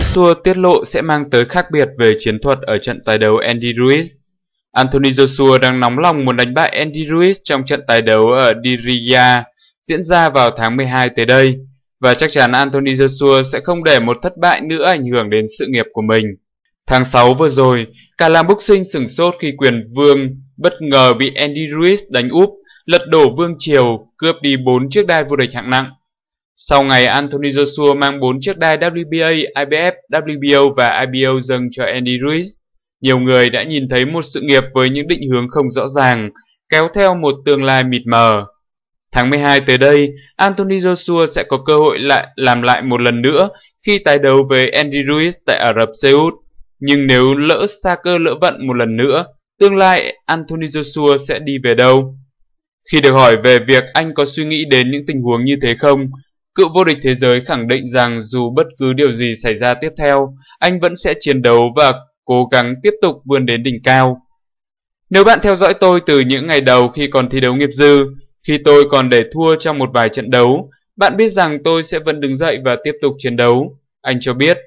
Joshua tiết lộ sẽ mang tới khác biệt về chiến thuật ở trận tái đấu Andy Ruiz. Anthony Joshua đang nóng lòng muốn đánh bại Andy Ruiz trong trận tái đấu ở Diriyah diễn ra vào tháng 12 tới đây, và chắc chắn Anthony Joshua sẽ không để một thất bại nữa ảnh hưởng đến sự nghiệp của mình. Tháng 6 vừa rồi, cả làm boxing sửng sốt khi quyền vương bất ngờ bị Andy Ruiz đánh úp, lật đổ vương triều, cướp đi 4 chiếc đai vô địch hạng nặng. Sau ngày Anthony Joshua mang 4 chiếc đai WBA, IBF, WBO và IBO dâng cho Andy Ruiz, nhiều người đã nhìn thấy một sự nghiệp với những định hướng không rõ ràng, kéo theo một tương lai mịt mờ. Tháng 12 tới đây, Anthony Joshua sẽ có cơ hội lại làm lại một lần nữa khi tái đấu với Andy Ruiz tại Ả Rập Xê Út. Nhưng nếu lỡ xa cơ lỡ vận một lần nữa, tương lai Anthony Joshua sẽ đi về đâu? Khi được hỏi về việc anh có suy nghĩ đến những tình huống như thế không, Cựu vô địch thế giới khẳng định rằng dù bất cứ điều gì xảy ra tiếp theo, anh vẫn sẽ chiến đấu và cố gắng tiếp tục vươn đến đỉnh cao. Nếu bạn theo dõi tôi từ những ngày đầu khi còn thi đấu nghiệp dư, khi tôi còn để thua trong một vài trận đấu, bạn biết rằng tôi sẽ vẫn đứng dậy và tiếp tục chiến đấu. Anh cho biết,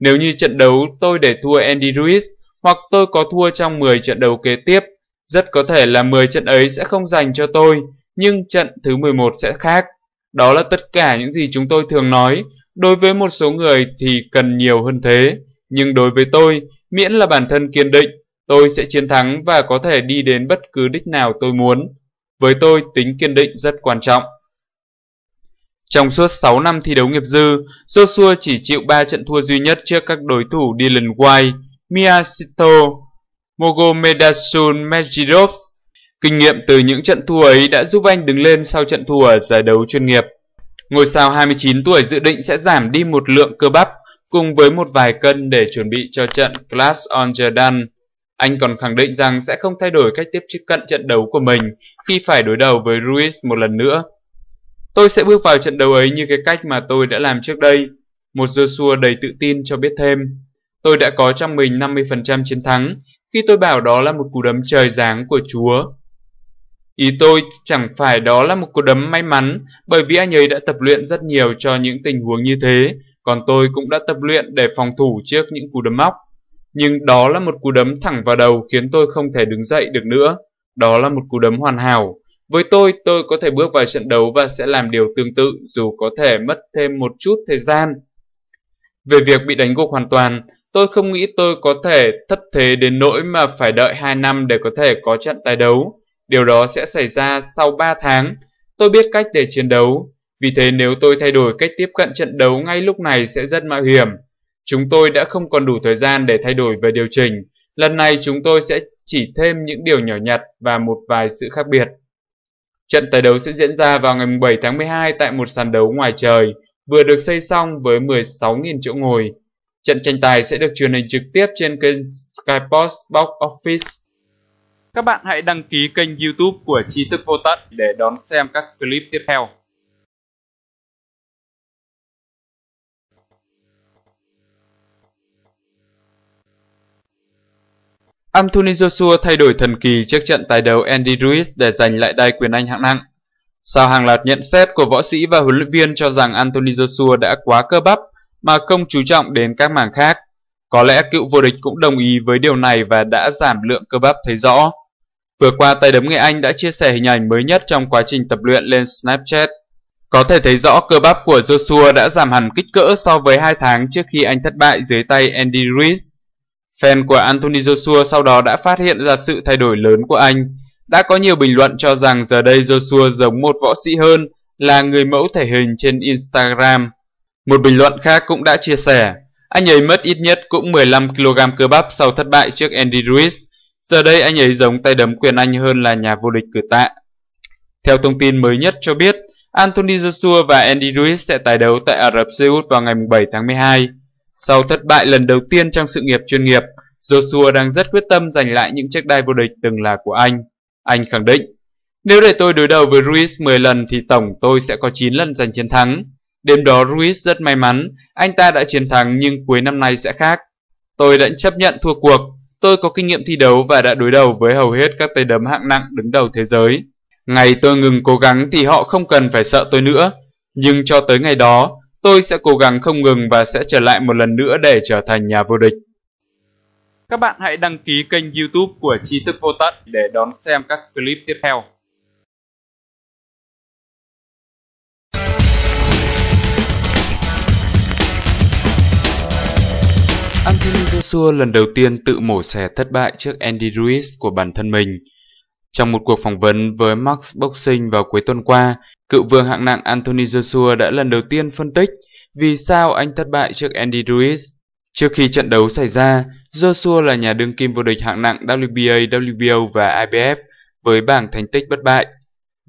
nếu như trận đấu tôi để thua Andy Ruiz hoặc tôi có thua trong 10 trận đấu kế tiếp, rất có thể là 10 trận ấy sẽ không dành cho tôi, nhưng trận thứ 11 sẽ khác. Đó là tất cả những gì chúng tôi thường nói, đối với một số người thì cần nhiều hơn thế. Nhưng đối với tôi, miễn là bản thân kiên định, tôi sẽ chiến thắng và có thể đi đến bất cứ đích nào tôi muốn. Với tôi, tính kiên định rất quan trọng. Trong suốt 6 năm thi đấu nghiệp dư, Joshua chỉ chịu 3 trận thua duy nhất trước các đối thủ Dylan White, Miyashito, Mogomedasun Medjidovs Kinh nghiệm từ những trận thua ấy đã giúp anh đứng lên sau trận thua ở giải đấu chuyên nghiệp. Ngôi sao 29 tuổi dự định sẽ giảm đi một lượng cơ bắp cùng với một vài cân để chuẩn bị cho trận Clash on Jordan. Anh còn khẳng định rằng sẽ không thay đổi cách tiếp cận trận đấu của mình khi phải đối đầu với Ruiz một lần nữa. Tôi sẽ bước vào trận đấu ấy như cái cách mà tôi đã làm trước đây. Một Joshua đầy tự tin cho biết thêm. Tôi đã có trong mình 50% chiến thắng khi tôi bảo đó là một cú đấm trời giáng của Chúa. Ý tôi chẳng phải đó là một cú đấm may mắn, bởi vì anh ấy đã tập luyện rất nhiều cho những tình huống như thế, còn tôi cũng đã tập luyện để phòng thủ trước những cú đấm móc. Nhưng đó là một cú đấm thẳng vào đầu khiến tôi không thể đứng dậy được nữa. Đó là một cú đấm hoàn hảo. Với tôi, tôi có thể bước vào trận đấu và sẽ làm điều tương tự dù có thể mất thêm một chút thời gian. Về việc bị đánh gục hoàn toàn, tôi không nghĩ tôi có thể thất thế đến nỗi mà phải đợi 2 năm để có thể có trận tái đấu. Điều đó sẽ xảy ra sau 3 tháng. Tôi biết cách để chiến đấu. Vì thế nếu tôi thay đổi cách tiếp cận trận đấu ngay lúc này sẽ rất mạo hiểm. Chúng tôi đã không còn đủ thời gian để thay đổi và điều chỉnh. Lần này chúng tôi sẽ chỉ thêm những điều nhỏ nhặt và một vài sự khác biệt. Trận tái đấu sẽ diễn ra vào ngày 7 tháng 12 tại một sàn đấu ngoài trời, vừa được xây xong với 16.000 chỗ ngồi. Trận tranh tài sẽ được truyền hình trực tiếp trên kênh Skypost Box Office các bạn hãy đăng ký kênh youtube của Trí Thức Vô Tận để đón xem các clip tiếp theo. Anthony Joshua thay đổi thần kỳ trước trận tài đầu Andy Ruiz để giành lại đai quyền Anh hạng nặng. Sau hàng loạt nhận xét của võ sĩ và huấn luyện viên cho rằng Anthony Joshua đã quá cơ bắp mà không chú trọng đến các mảng khác. Có lẽ cựu vô địch cũng đồng ý với điều này và đã giảm lượng cơ bắp thấy rõ. Vừa qua tay đấm người Anh đã chia sẻ hình ảnh mới nhất trong quá trình tập luyện lên Snapchat. Có thể thấy rõ cơ bắp của Joshua đã giảm hẳn kích cỡ so với 2 tháng trước khi anh thất bại dưới tay Andy Ruiz. Fan của Anthony Joshua sau đó đã phát hiện ra sự thay đổi lớn của anh. Đã có nhiều bình luận cho rằng giờ đây Joshua giống một võ sĩ hơn là người mẫu thể hình trên Instagram. Một bình luận khác cũng đã chia sẻ, anh ấy mất ít nhất cũng 15kg cơ bắp sau thất bại trước Andy Ruiz. Giờ đây anh ấy giống tay đấm quyền Anh hơn là nhà vô địch cử tạ. Theo thông tin mới nhất cho biết, Anthony Joshua và Andy Ruiz sẽ tái đấu tại Ả Rập Xê Út vào ngày 7 tháng 12. Sau thất bại lần đầu tiên trong sự nghiệp chuyên nghiệp, Joshua đang rất quyết tâm giành lại những chiếc đai vô địch từng là của anh. Anh khẳng định, nếu để tôi đối đầu với Ruiz 10 lần thì tổng tôi sẽ có 9 lần giành chiến thắng. Đêm đó Ruiz rất may mắn, anh ta đã chiến thắng nhưng cuối năm nay sẽ khác. Tôi đã chấp nhận thua cuộc, Tôi có kinh nghiệm thi đấu và đã đối đầu với hầu hết các tay đấm hạng nặng đứng đầu thế giới. Ngày tôi ngừng cố gắng thì họ không cần phải sợ tôi nữa. Nhưng cho tới ngày đó, tôi sẽ cố gắng không ngừng và sẽ trở lại một lần nữa để trở thành nhà vô địch. Các bạn hãy đăng ký kênh youtube của Tri Thức Vô Tận để đón xem các clip tiếp theo. Anthony Joshua lần đầu tiên tự mổ xẻ thất bại trước Andy Ruiz của bản thân mình. Trong một cuộc phỏng vấn với Max Boxing vào cuối tuần qua, cựu vương hạng nặng Anthony Joshua đã lần đầu tiên phân tích vì sao anh thất bại trước Andy Ruiz. Trước khi trận đấu xảy ra, Joshua là nhà đương kim vô địch hạng nặng WBA, WBO và IBF với bảng thành tích bất bại.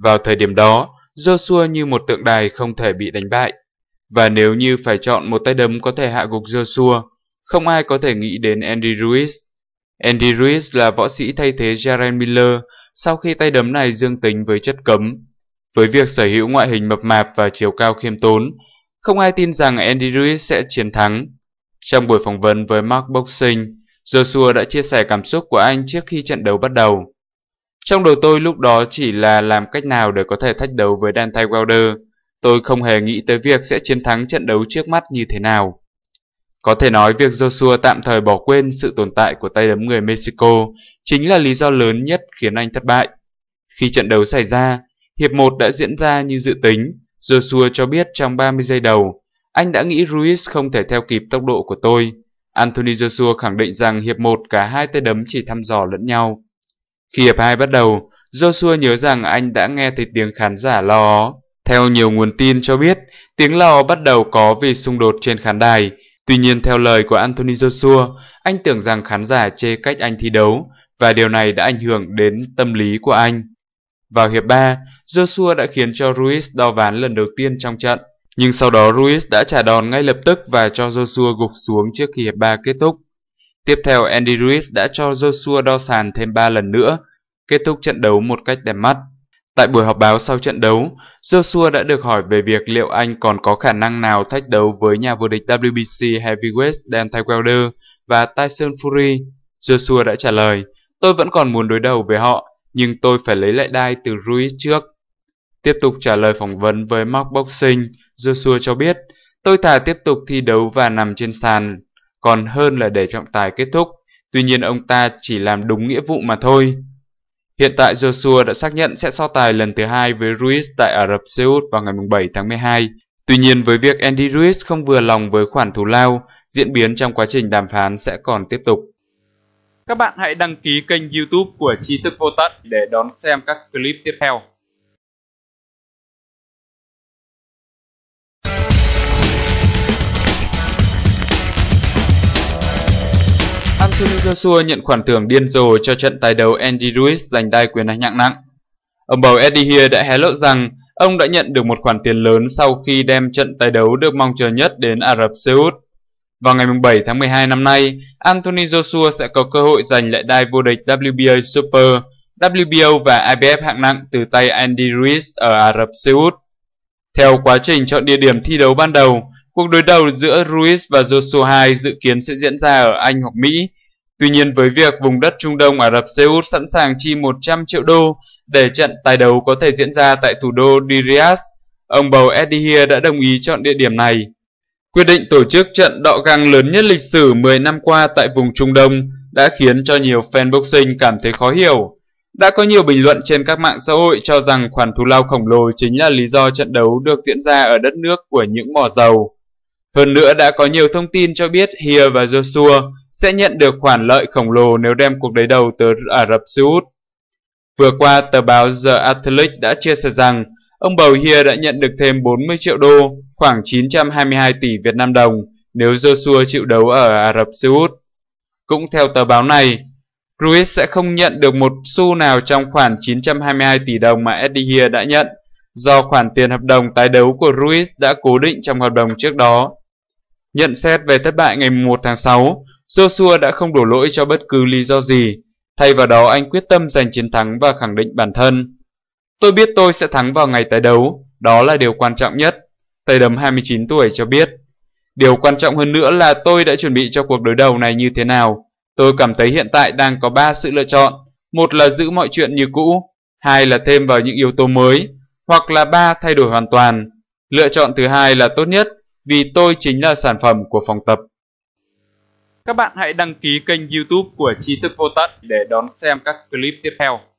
Vào thời điểm đó, Joshua như một tượng đài không thể bị đánh bại. Và nếu như phải chọn một tay đấm có thể hạ gục Joshua, không ai có thể nghĩ đến Andy Ruiz. Andy Ruiz là võ sĩ thay thế Jaren Miller sau khi tay đấm này dương tính với chất cấm. Với việc sở hữu ngoại hình mập mạp và chiều cao khiêm tốn, không ai tin rằng Andy Ruiz sẽ chiến thắng. Trong buổi phỏng vấn với Mark Boxing, Joshua đã chia sẻ cảm xúc của anh trước khi trận đấu bắt đầu. Trong đầu tôi lúc đó chỉ là làm cách nào để có thể thách đấu với Dante Wilder. Tôi không hề nghĩ tới việc sẽ chiến thắng trận đấu trước mắt như thế nào. Có thể nói việc Joshua tạm thời bỏ quên sự tồn tại của tay đấm người Mexico chính là lý do lớn nhất khiến anh thất bại. Khi trận đấu xảy ra, hiệp 1 đã diễn ra như dự tính, Joshua cho biết trong 30 giây đầu, anh đã nghĩ Ruiz không thể theo kịp tốc độ của tôi. Anthony Joshua khẳng định rằng hiệp 1 cả hai tay đấm chỉ thăm dò lẫn nhau. Khi hiệp 2 bắt đầu, Joshua nhớ rằng anh đã nghe thấy tiếng khán giả lo ó. Theo nhiều nguồn tin cho biết, tiếng lo bắt đầu có vì xung đột trên khán đài, Tuy nhiên theo lời của Anthony Joshua, anh tưởng rằng khán giả chê cách anh thi đấu và điều này đã ảnh hưởng đến tâm lý của anh. Vào hiệp 3, Joshua đã khiến cho Ruiz đo ván lần đầu tiên trong trận. Nhưng sau đó Ruiz đã trả đòn ngay lập tức và cho Joshua gục xuống trước khi hiệp 3 kết thúc. Tiếp theo Andy Ruiz đã cho Joshua đo sàn thêm 3 lần nữa, kết thúc trận đấu một cách đẹp mắt. Tại buổi họp báo sau trận đấu, Joshua đã được hỏi về việc liệu anh còn có khả năng nào thách đấu với nhà vô địch WBC Heavyweight Dan Wilder và Tyson Fury. Joshua đã trả lời, tôi vẫn còn muốn đối đầu với họ, nhưng tôi phải lấy lại đai từ Ruiz trước. Tiếp tục trả lời phỏng vấn với Mark Boxing, Joshua cho biết, tôi thà tiếp tục thi đấu và nằm trên sàn, còn hơn là để trọng tài kết thúc. Tuy nhiên ông ta chỉ làm đúng nghĩa vụ mà thôi. Hiện tại Joshua đã xác nhận sẽ so tài lần thứ hai với Ruiz tại Ả Rập Xê Út vào ngày 7 tháng 12. Tuy nhiên với việc Andy Ruiz không vừa lòng với khoản thù lao, diễn biến trong quá trình đàm phán sẽ còn tiếp tục. Các bạn hãy đăng ký kênh youtube của Tri Thức Vô Tận để đón xem các clip tiếp theo. Anthony Joshua nhận khoản thưởng điên rồ cho trận tài đấu Andy Ruiz giành đai quyền đánh hạng nặng. Ông bầu Eddie Hear đã hé lộ rằng ông đã nhận được một khoản tiền lớn sau khi đem trận tài đấu được mong chờ nhất đến Ả Rập Xê Út. Vào ngày 7 tháng 12 năm nay, Anthony Joshua sẽ có cơ hội giành lại đai vô địch WBA Super, WBO và IBF hạng nặng từ tay Andy Ruiz ở Ả Rập Xê Út. Theo quá trình chọn địa điểm thi đấu ban đầu, cuộc đối đầu giữa Ruiz và Joshua 2 dự kiến sẽ diễn ra ở Anh hoặc Mỹ Tuy nhiên với việc vùng đất Trung Đông Ả Rập Xê Út sẵn sàng chi 100 triệu đô để trận tài đấu có thể diễn ra tại thủ đô Diriyas, ông bầu Eddie đã đồng ý chọn địa điểm này. Quyết định tổ chức trận đọ găng lớn nhất lịch sử 10 năm qua tại vùng Trung Đông đã khiến cho nhiều fan boxing cảm thấy khó hiểu. Đã có nhiều bình luận trên các mạng xã hội cho rằng khoản thù lao khổng lồ chính là lý do trận đấu được diễn ra ở đất nước của những mỏ dầu. Hơn nữa đã có nhiều thông tin cho biết Hia và Joshua sẽ nhận được khoản lợi khổng lồ nếu đem cuộc đối đầu tới Ả Rập Xê Út. Vừa qua, tờ báo The Athletic đã chia sẻ rằng ông bầu Hia đã nhận được thêm 40 triệu đô, khoảng 922 tỷ Việt Nam đồng, nếu Joshua chịu đấu ở Ả Rập Xê Út. Cũng theo tờ báo này, Ruiz sẽ không nhận được một xu nào trong khoản 922 tỷ đồng mà Eddie Hia đã nhận, do khoản tiền hợp đồng tái đấu của Ruiz đã cố định trong hợp đồng trước đó. Nhận xét về thất bại ngày 1 tháng 6, Joshua đã không đổ lỗi cho bất cứ lý do gì. Thay vào đó anh quyết tâm giành chiến thắng và khẳng định bản thân. Tôi biết tôi sẽ thắng vào ngày tái đấu, đó là điều quan trọng nhất. Tay đấm 29 tuổi cho biết. Điều quan trọng hơn nữa là tôi đã chuẩn bị cho cuộc đối đầu này như thế nào. Tôi cảm thấy hiện tại đang có 3 sự lựa chọn. Một là giữ mọi chuyện như cũ, hai là thêm vào những yếu tố mới, hoặc là ba thay đổi hoàn toàn. Lựa chọn thứ hai là tốt nhất vì tôi chính là sản phẩm của phòng tập. Các bạn hãy đăng ký kênh youtube của Tri thức Vô Tận để đón xem các clip tiếp theo.